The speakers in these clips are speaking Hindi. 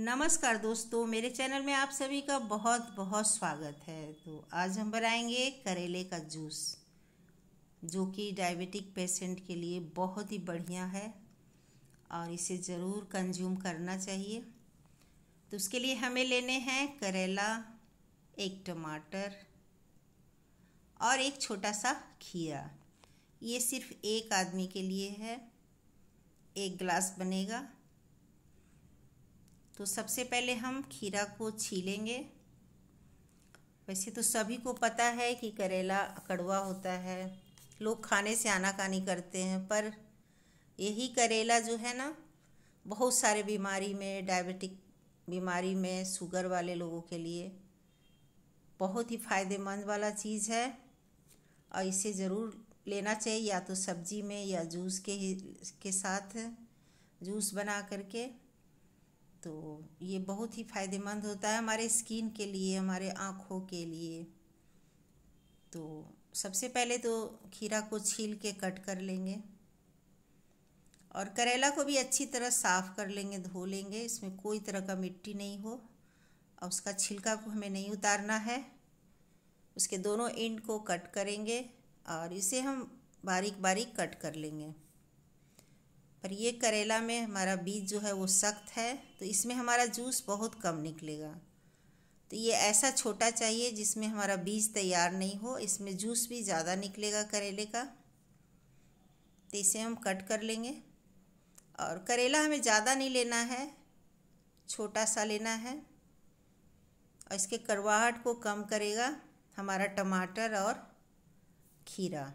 नमस्कार दोस्तों मेरे चैनल में आप सभी का बहुत बहुत स्वागत है तो आज हम बनाएंगे करेले का जूस जो कि डायबिटिक पेशेंट के लिए बहुत ही बढ़िया है और इसे ज़रूर कंज्यूम करना चाहिए तो उसके लिए हमें लेने हैं करेला एक टमाटर और एक छोटा सा खीरा ये सिर्फ एक आदमी के लिए है एक गिलास बनेगा तो सबसे पहले हम खीरा को छीलेंगे वैसे तो सभी को पता है कि करेला कड़वा होता है लोग खाने से आनाकानी करते हैं पर यही करेला जो है ना बहुत सारे बीमारी में डायबिटिक बीमारी में शुगर वाले लोगों के लिए बहुत ही फ़ायदेमंद वाला चीज़ है और इसे ज़रूर लेना चाहिए या तो सब्जी में या जूस के ही के साथ जूस बना करके तो ये बहुत ही फ़ायदेमंद होता है हमारे स्किन के लिए हमारे आँखों के लिए तो सबसे पहले तो खीरा को छील के कट कर लेंगे और करेला को भी अच्छी तरह साफ़ कर लेंगे धो लेंगे इसमें कोई तरह का मिट्टी नहीं हो और उसका छिलका को हमें नहीं उतारना है उसके दोनों एंड को कट करेंगे और इसे हम बारीक बारीक कट कर लेंगे पर ये करेला में हमारा बीज जो है वो सख्त है तो इसमें हमारा जूस बहुत कम निकलेगा तो ये ऐसा छोटा चाहिए जिसमें हमारा बीज तैयार नहीं हो इसमें जूस भी ज़्यादा निकलेगा करेले का तो इसे हम कट कर लेंगे और करेला हमें ज़्यादा नहीं लेना है छोटा सा लेना है और इसके करवाहट को कम करेगा हमारा टमाटर और खीरा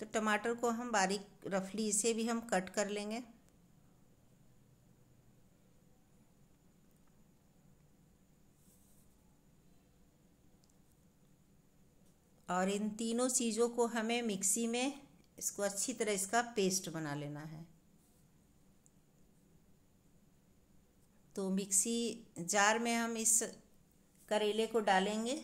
तो टमाटर को हम बारीक रफली इसे भी हम कट कर लेंगे और इन तीनों चीज़ों को हमें मिक्सी में इसको अच्छी तरह इसका पेस्ट बना लेना है तो मिक्सी जार में हम इस करेले को डालेंगे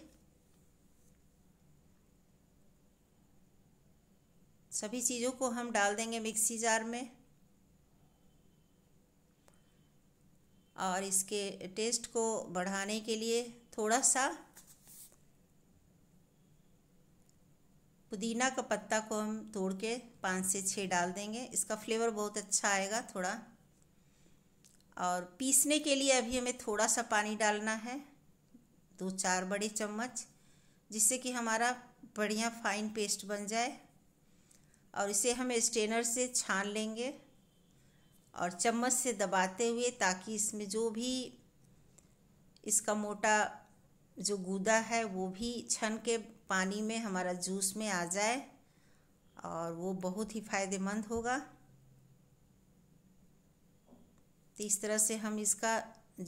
सभी चीज़ों को हम डाल देंगे मिक्सी जार में और इसके टेस्ट को बढ़ाने के लिए थोड़ा सा पुदीना का पत्ता को हम तोड़ के पाँच से छः डाल देंगे इसका फ्लेवर बहुत अच्छा आएगा थोड़ा और पीसने के लिए अभी हमें थोड़ा सा पानी डालना है दो चार बड़े चम्मच जिससे कि हमारा बढ़िया फाइन पेस्ट बन जाए और इसे हम स्ट्रेनर से छान लेंगे और चम्मच से दबाते हुए ताकि इसमें जो भी इसका मोटा जो गूदा है वो भी छन के पानी में हमारा जूस में आ जाए और वो बहुत ही फ़ायदेमंद होगा तो इस तरह से हम इसका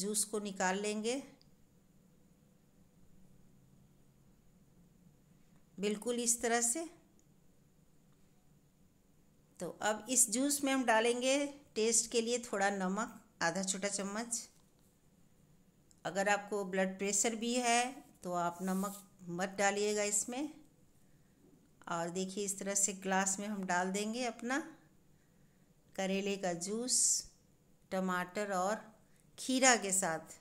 जूस को निकाल लेंगे बिल्कुल इस तरह से तो अब इस जूस में हम डालेंगे टेस्ट के लिए थोड़ा नमक आधा छोटा चम्मच अगर आपको ब्लड प्रेशर भी है तो आप नमक मत डालिएगा इसमें और देखिए इस तरह से ग्लास में हम डाल देंगे अपना करेले का जूस टमाटर और खीरा के साथ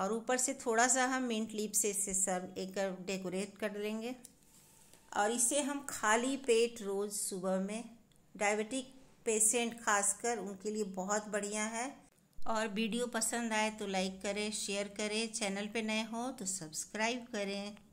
और ऊपर से थोड़ा सा हम मिंट लीप से इसे सर्व एक डेकोरेट कर लेंगे और इसे हम खाली पेट रोज़ सुबह में डायबिटिक पेशेंट खासकर उनके लिए बहुत बढ़िया है और वीडियो पसंद आए तो लाइक करें शेयर करें चैनल पे नए हो तो सब्सक्राइब करें